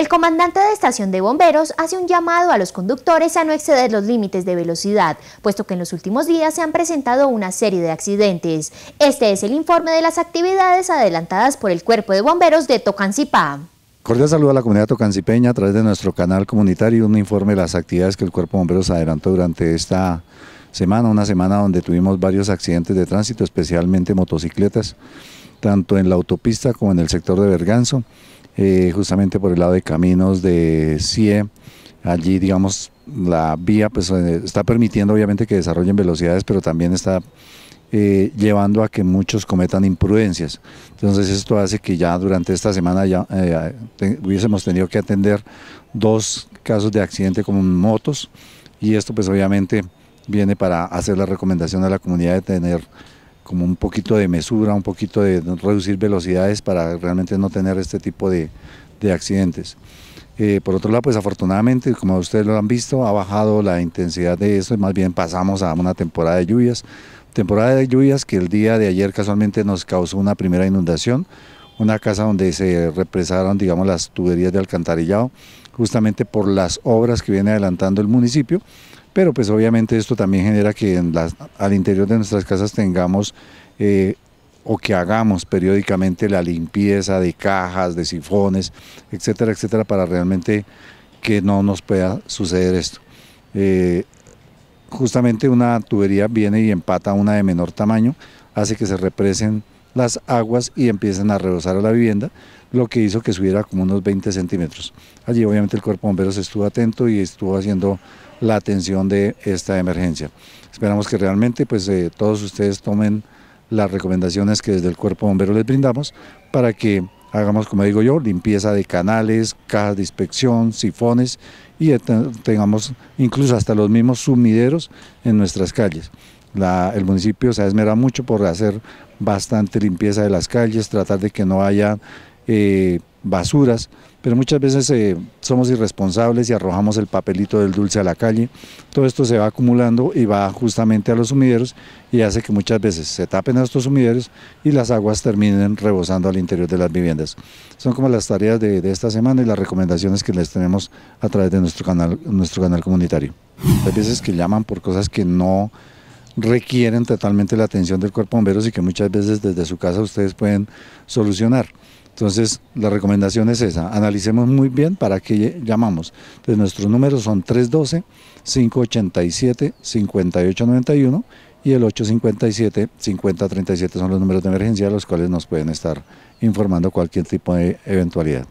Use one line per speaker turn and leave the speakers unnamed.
El comandante de estación de bomberos hace un llamado a los conductores a no exceder los límites de velocidad, puesto que en los últimos días se han presentado una serie de accidentes. Este es el informe de las actividades adelantadas por el Cuerpo de Bomberos de Tocancipá. Cordial saludo a la comunidad tocancipeña a través de nuestro canal comunitario, un informe de las actividades que el Cuerpo de Bomberos adelantó durante esta semana, una semana donde tuvimos varios accidentes de tránsito, especialmente motocicletas, tanto en la autopista como en el sector de Berganzo. Eh, justamente por el lado de caminos de CIE. Allí, digamos, la vía pues, eh, está permitiendo obviamente que desarrollen velocidades, pero también está eh, llevando a que muchos cometan imprudencias. Entonces esto hace que ya durante esta semana ya hubiésemos tenido que atender dos casos de accidente con motos y esto pues obviamente viene para hacer la recomendación a la comunidad de tener como un poquito de mesura, un poquito de reducir velocidades para realmente no tener este tipo de, accidentes. Eh, por otro lado, pues afortunadamente, como ustedes lo han visto, ha bajado la intensidad de eso y más bien pasamos a una temporada de lluvias. Temporada de lluvias que el día de ayer casualmente nos causó una primera inundación, una casa donde se represaron, digamos, las tuberías de alcantarillado, justamente por las obras que viene adelantando el municipio pero pues obviamente esto también genera que en las, al interior de nuestras casas tengamos eh, o que hagamos periódicamente la limpieza de cajas, de sifones, etcétera, etcétera, para realmente que no nos pueda suceder esto. Eh, justamente una tubería viene y empata una de menor tamaño, hace que se represen las aguas y empiezan a rebosar a la vivienda, lo que hizo que subiera como unos 20 centímetros. Allí obviamente el cuerpo de bomberos estuvo atento y estuvo haciendo la atención de esta emergencia. Esperamos que realmente pues, eh, todos ustedes tomen las recomendaciones que desde el cuerpo de bomberos les brindamos para que hagamos, como digo yo, limpieza de canales, cajas de inspección, sifones y eh, tengamos incluso hasta los mismos sumideros en nuestras calles el municipio se esmera mucho por hacer bastante limpieza de las calles, tratar de que no haya eh, basuras, pero muchas veces eh, somos irresponsables y arrojamos el papelito del dulce a la calle. Todo esto se va acumulando y va justamente a los sumideros y hace que muchas veces se tapen estos sumideros y las aguas terminen rebosando al interior de las viviendas. Son como las tareas de, de esta semana y las recomendaciones que les tenemos a través de nuestro canal, nuestro canal comunitario. Hay veces que llaman por cosas que no requieren totalmente la atención del cuerpo de bomberos y que muchas veces desde su casa ustedes pueden solucionar. Entonces, la recomendación es esa, analicemos muy bien para qué llamamos. Entonces, nuestros números son 312-587-5891 y el 857-5037 son los números de emergencia a los cuales nos pueden estar informando cualquier tipo de eventualidad.